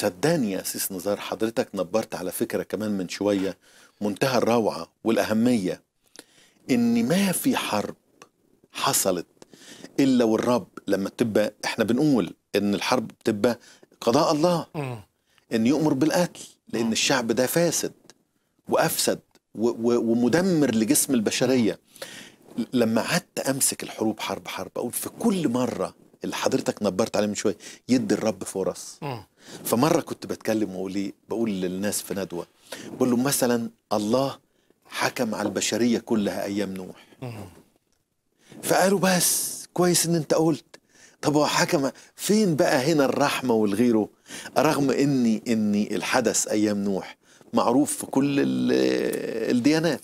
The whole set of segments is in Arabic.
صدقني يا أسيس نزار حضرتك نبرت على فكرة كمان من شوية منتهى الروعة والأهمية إن ما في حرب حصلت إلا والرب لما بتبقى إحنا بنقول إن الحرب بتبقى قضاء الله إن يؤمر بالقتل لأن الشعب ده فاسد وأفسد ومدمر لجسم البشرية لما قعدت أمسك الحروب حرب حرب أقول في كل مرة اللي حضرتك نبرت عليه من شويه يدي الرب فرص فمره كنت بتكلم واقول ايه بقول للناس في ندوه بقول لهم مثلا الله حكم على البشريه كلها ايام نوح فقالوا بس كويس ان انت قلت طب هو حكم فين بقى هنا الرحمه والغيره رغم اني اني الحدث ايام نوح معروف في كل الديانات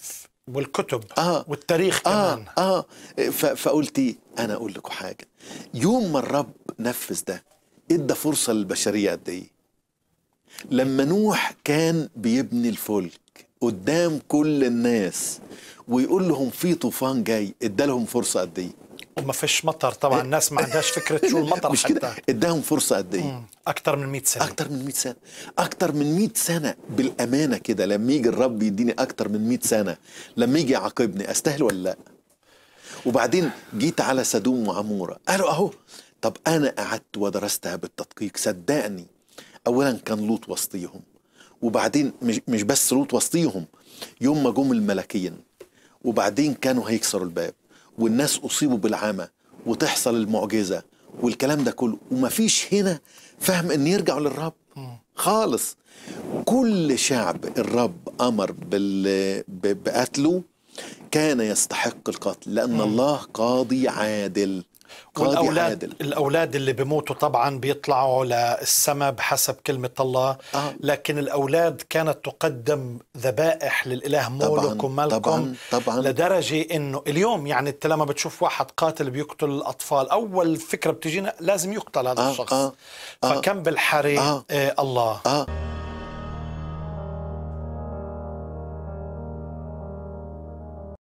والكتب آه والتاريخ آه. كمان آه آه فقلت إيه؟ أنا أقول لكم حاجة يوم ما الرب نفذ ده ادى فرصة للبشرية قد إيه لما نوح كان بيبني الفلك قدام كل الناس ويقول لهم في طوفان جاي ادى لهم فرصة قد إيه وما فيش مطر طبعا إيه. الناس ما عندهاش فكره شو المطر مش حتى اداهم فرصه قد ايه اكثر من 100 سنه اكثر من 100 سنه اكثر من 100 سنه بالامانه كده لما يجي الرب يديني اكثر من 100 سنه لما يجي يعاقبني استاهل ولا لا وبعدين جيت على سدوم وعموره قالوا اهو طب انا قعدت ودرستها بالتدقيق صدقني اولا كان لوط وسطيهم وبعدين مش بس لوط وسطيهم يوم ما جم الملكين وبعدين كانوا هيكسروا الباب والناس أصيبوا بالعامة وتحصل المعجزة والكلام ده كله ومفيش هنا فهم أن يرجعوا للرب خالص كل شعب الرب أمر بال... بقتله كان يستحق القتل لأن الله قاضي عادل والاولاد عادل. الاولاد اللي بيموتوا طبعا بيطلعوا للسماء بحسب كلمه الله آه. لكن الاولاد كانت تقدم ذبائح للاله مولوك ومالكم طبعا طبعا لدرجه انه اليوم يعني انت لما بتشوف واحد قاتل بيقتل الاطفال اول فكره بتجينا لازم يقتل هذا آه. الشخص آه. آه. فكم بالحري آه. آه الله آه.